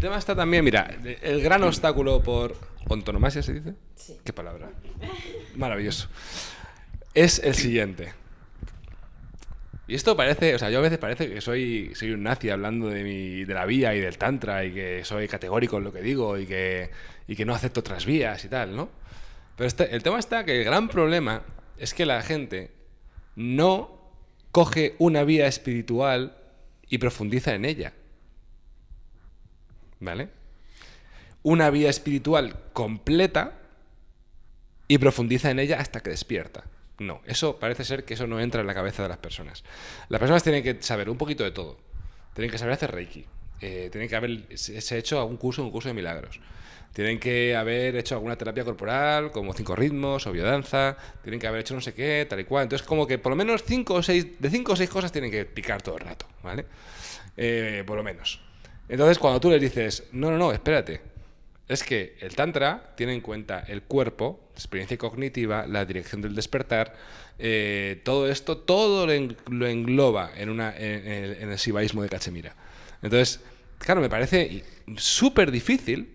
El tema está también, mira, el gran obstáculo por ¿Ontonomasia se dice? Sí. Qué palabra. Maravilloso. Es el siguiente. Y esto parece, o sea, yo a veces parece que soy, soy un nazi hablando de, de la vía y del tantra y que soy categórico en lo que digo y que, y que no acepto otras vías y tal, ¿no? Pero este, el tema está que el gran problema es que la gente no coge una vía espiritual y profundiza en ella. ¿vale? Una vida espiritual completa y profundiza en ella hasta que despierta. No, eso parece ser que eso no entra en la cabeza de las personas. Las personas tienen que saber un poquito de todo. Tienen que saber hacer Reiki. Eh, tienen que haberse hecho algún curso, un curso de milagros. Tienen que haber hecho alguna terapia corporal, como cinco ritmos o biodanza, tienen que haber hecho no sé qué, tal y cual. Entonces, como que por lo menos cinco o seis, de cinco o seis cosas tienen que picar todo el rato, ¿vale? Eh, por lo menos. Entonces, cuando tú le dices, no, no, no, espérate, es que el Tantra tiene en cuenta el cuerpo, la experiencia cognitiva, la dirección del despertar, eh, todo esto, todo lo engloba en, una, en, el, en de Cachemira. Entonces, claro, me parece súper difícil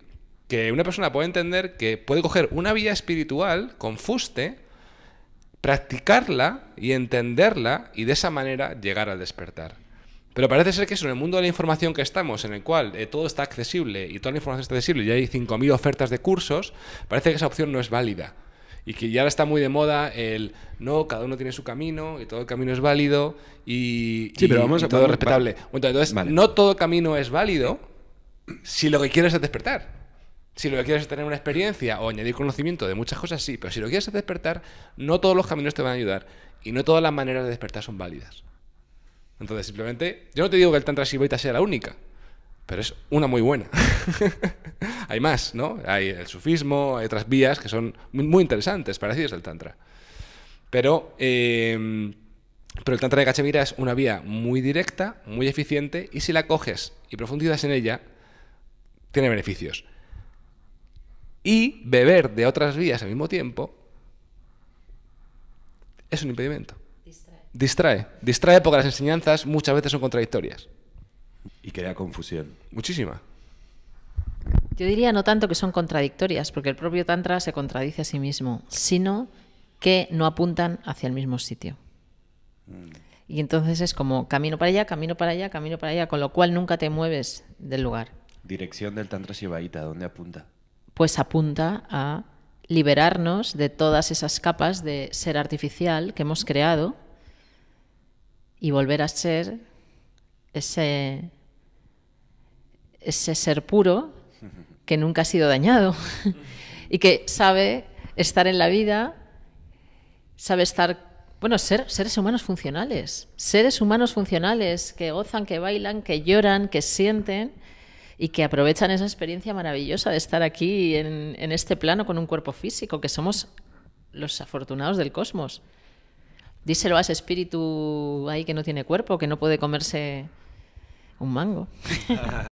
que una persona pueda entender que puede coger una vía espiritual con fuste, practicarla y entenderla y de esa manera llegar al despertar. Pero parece ser que eso, en el mundo de la información que estamos, en el cual eh, todo está accesible y toda la información está accesible y hay 5.000 ofertas de cursos, parece que esa opción no es válida. Y que ya está muy de moda el no, cada uno tiene su camino y todo el camino es válido y, pero vamos, a todo es respetable. entonces, no todo camino es válido si lo que quieres es despertar. Si lo que quieres es tener una experiencia o añadir conocimiento de muchas cosas, sí, pero si lo quieres es despertar, no todos los caminos te van a ayudar y no todas las maneras de despertar son válidas. Entonces, simplemente, yo no te digo que el Tantra Shivaita sea la única, pero es una muy buena. hay más, ¿no? Hay el sufismo, hay otras vías que son muy, interesantes, parecidas al Tantra. Pero, em, pero el Tantra de Cachemira es una vía muy directa, muy eficiente, y si la coges y profundizas en ella, tiene beneficios. Y beber de otras vías al mismo tiempo es un impedimento. Distrae. Distrae porque las enseñanzas muchas veces son contradictorias. Y crea confusión. Muchísima. Yo diría no tanto que son contradictorias, porque el propio Tantra se contradice a sí mismo, sino que no apuntan hacia el mismo sitio. Mm. Y entonces es como camino para allá, camino para allá, camino para allá, con lo cual nunca te mueves del lugar. Dirección del Tantra Shivaíta, ¿dónde apunta? Pues apunta a liberarnos de todas esas capas de ser artificial que hemos creado y volver a ser ese, ese ser puro que nunca ha sido dañado y que sabe estar en la vida, sabe estar, bueno, ser seres humanos funcionales, seres humanos funcionales que gozan, que bailan, que lloran, que sienten y que aprovechan esa experiencia maravillosa de estar aquí en, en este plano con un cuerpo físico, que somos los afortunados del cosmos díselo a ese espíritu ahí que no tiene cuerpo, que no puede comerse un mango.